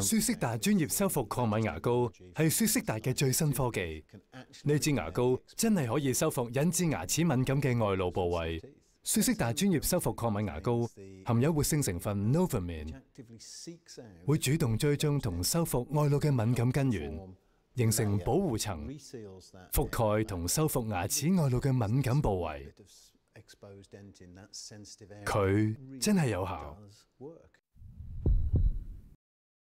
舒适达专业修复抗敏牙膏系舒适达嘅最新科技，呢支牙膏真系可以修复引致牙齿敏感嘅外露部位。舒适达专业修复抗敏牙膏含有活性成分 Novamin，会主动追踪同修复外露嘅敏感根源，形成保护层覆盖同修复牙齿外露嘅敏感部位。佢真系有效。